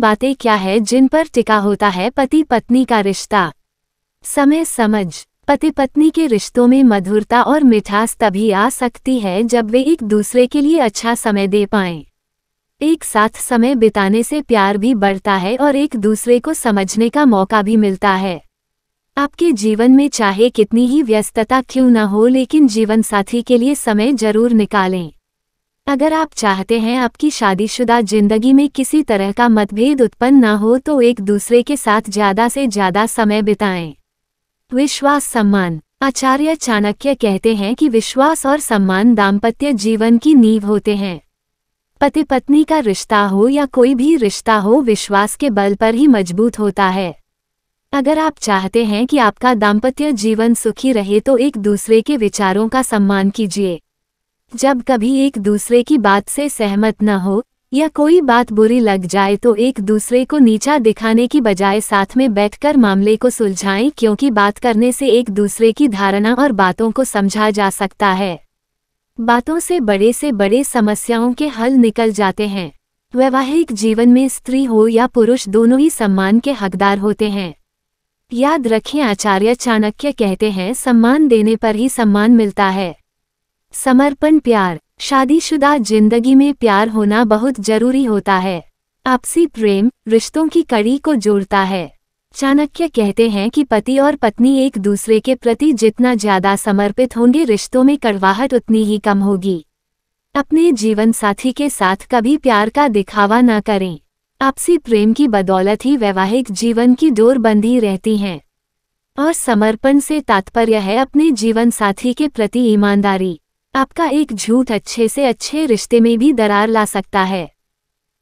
बातें क्या है जिन पर टिका होता है पति पत्नी का रिश्ता समय समझ पति पत्नी के रिश्तों में मधुरता और मिठास तभी आ सकती है जब वे एक दूसरे के लिए अच्छा समय दे पाएं। एक साथ समय बिताने से प्यार भी बढ़ता है और एक दूसरे को समझने का मौका भी मिलता है आपके जीवन में चाहे कितनी ही व्यस्तता क्यों न हो लेकिन जीवन साथी के लिए समय जरूर निकालें अगर आप चाहते हैं आपकी शादीशुदा जिंदगी में किसी तरह का मतभेद उत्पन्न न हो तो एक दूसरे के साथ ज्यादा से ज्यादा समय बिताएं विश्वास सम्मान आचार्य चाणक्य कहते हैं कि विश्वास और सम्मान दाम्पत्य जीवन की नींव होते हैं पति पत्नी का रिश्ता हो या कोई भी रिश्ता हो विश्वास के बल पर ही मजबूत होता है अगर आप चाहते हैं कि आपका दाम्पत्य जीवन सुखी रहे तो एक दूसरे के विचारों का सम्मान कीजिए जब कभी एक दूसरे की बात से सहमत न हो या कोई बात बुरी लग जाए तो एक दूसरे को नीचा दिखाने की बजाय साथ में बैठकर मामले को सुलझाएं क्योंकि बात करने से एक दूसरे की धारणा और बातों को समझा जा सकता है बातों से बड़े से बड़े समस्याओं के हल निकल जाते हैं वैवाहिक जीवन में स्त्री हो या पुरुष दोनों ही सम्मान के हकदार होते हैं याद रखें आचार्य चाणक्य कहते हैं सम्मान देने पर ही सम्मान मिलता है समर्पण प्यार शादीशुदा जिंदगी में प्यार होना बहुत जरूरी होता है आपसी प्रेम रिश्तों की कड़ी को जोड़ता है चाणक्य कहते हैं कि पति और पत्नी एक दूसरे के प्रति जितना ज्यादा समर्पित होंगे रिश्तों में कड़वाहट उतनी ही कम होगी अपने जीवन साथी के साथ कभी प्यार का दिखावा न करें आपसी प्रेम की बदौलत ही वैवाहिक जीवन की डोर बंधी रहती हैं और समर्पण से तात्पर्य है अपने जीवन साथी के प्रति ईमानदारी आपका एक झूठ अच्छे से अच्छे रिश्ते में भी दरार ला सकता है